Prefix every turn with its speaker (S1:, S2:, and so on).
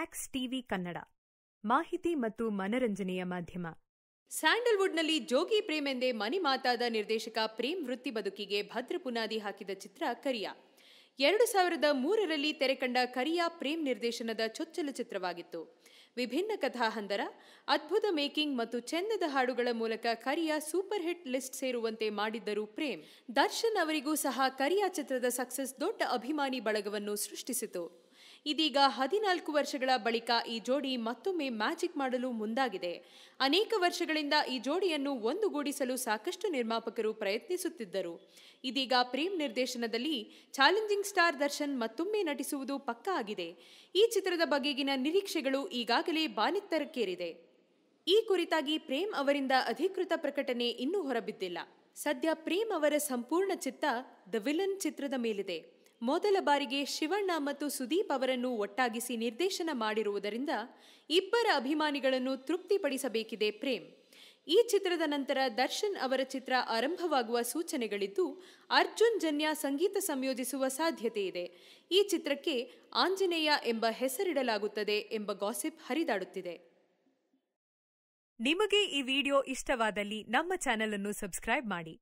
S1: axe TV Kannada ಮಾಹಿತಿ ಮತ್ತು ಮನರಂಜನೆಯ ಮಾಧ್ಯಮ ಸ್ಯಾಂಡಲ್ವುಡ್ನಲ್ಲಿ ಜೋಗಿ ಪ್ರೇಮ್ ಎಂದೇ ಮನೆ ಮಾತಾದ ನಿರ್ದೇಶಕ ಪ್ರೇಮ್ ವೃತ್ತಿ ಬದುಕಿಗೆ ಭದ್ರ ಪುನಾದಿ ಹಾಕಿದ ಚಿತ್ರ ಕರಿಯಾ ಎರಡು ಸಾವಿರದ ಮೂರರಲ್ಲಿ ತೆರೆಕಂಡ ಕರಿಯಾ ಪ್ರೇಮ್ ನಿರ್ದೇಶನದ ಚೊಚ್ಚಲ ಚಿತ್ರವಾಗಿತ್ತು ವಿಭಿನ್ನ ಕಥಾ ಹಂದರ ಅದ್ಭುತ ಮೇಕಿಂಗ್ ಮತ್ತು ಚೆನ್ನದ ಹಾಡುಗಳ ಮೂಲಕ ಕರಿಯಾ ಸೂಪರ್ ಹಿಟ್ ಲಿಸ್ಟ್ ಸೇರುವಂತೆ ಮಾಡಿದ್ದರು ಪ್ರೇಮ್ ದರ್ಶನ್ ಅವರಿಗೂ ಸಹ ಕರಿಯಾ ಚಿತ್ರದ ಸಕ್ಸಸ್ ದೊಡ್ಡ ಅಭಿಮಾನಿ ಬಳಗವನ್ನು ಸೃಷ್ಟಿಸಿತು ಇದೀಗ ಹದಿನಾಲ್ಕು ವರ್ಷಗಳ ಬಳಿಕ ಈ ಜೋಡಿ ಮತ್ತೊಮ್ಮೆ ಮ್ಯಾಜಿಕ್ ಮಾಡಲು ಮುಂದಾಗಿದೆ ಅನೇಕ ವರ್ಷಗಳಿಂದ ಈ ಜೋಡಿಯನ್ನು ಒಂದುಗೂಡಿಸಲು ಸಾಕಷ್ಟು ನಿರ್ಮಾಪಕರು ಪ್ರಯತ್ನಿಸುತ್ತಿದ್ದರು ಇದೀಗ ಪ್ರೇಮ್ ನಿರ್ದೇಶನದಲ್ಲಿ ಚಾಲೆಂಜಿಂಗ್ ಸ್ಟಾರ್ ದರ್ಶನ್ ಮತ್ತೊಮ್ಮೆ ನಟಿಸುವುದು ಪಕ್ಕಾ ಆಗಿದೆ ಈ ಚಿತ್ರದ ಬಗೆಗಿನ ನಿರೀಕ್ಷೆಗಳು ಈಗಾಗಲೇ ಬಾನಿತ್ತರಕ್ಕೇರಿದೆ ಈ ಕುರಿತಾಗಿ ಪ್ರೇಮ್ ಅವರಿಂದ ಅಧಿಕೃತ ಪ್ರಕಟಣೆ ಇನ್ನೂ ಹೊರಬಿದ್ದಿಲ್ಲ ಸದ್ಯ ಪ್ರೇಮ್ ಅವರ ಸಂಪೂರ್ಣ ಚಿತ್ತ ದ ವಿಲನ್ ಚಿತ್ರದ ಮೇಲಿದೆ ಮೊದಲ ಬಾರಿಗೆ ಶಿವಣ್ಣ ಮತ್ತು ಸುದೀಪ್ ಅವರನ್ನು ಒಟ್ಟಾಗಿಸಿ ನಿರ್ದೇಶನ ಮಾಡಿರುವುದರಿಂದ ಇಬ್ಬರ ಅಭಿಮಾನಿಗಳನ್ನು ತೃಪ್ತಿಪಡಿಸಬೇಕಿದೆ ಪ್ರೇಮ್ ಈ ಚಿತ್ರದ ನಂತರ ದರ್ಶನ್ ಅವರ ಚಿತ್ರ ಆರಂಭವಾಗುವ ಸೂಚನೆಗಳಿದ್ದು ಅರ್ಜುನ್ ಜನ್ಯ ಸಂಗೀತ ಸಂಯೋಜಿಸುವ ಸಾಧ್ಯತೆ ಇದೆ ಈ ಚಿತ್ರಕ್ಕೆ ಆಂಜನೇಯ ಎಂಬ ಹೆಸರಿಡಲಾಗುತ್ತದೆ ಎಂಬ ಗಾಸಿಪ್ ಹರಿದಾಡುತ್ತಿದೆ ನಿಮಗೆ ಈ ವಿಡಿಯೋ ಇಷ್ಟವಾದಲ್ಲಿ ನಮ್ಮ ಚಾನೆಲ್ ಅನ್ನು ಸಬ್ಸ್ಕ್ರೈಬ್ ಮಾಡಿ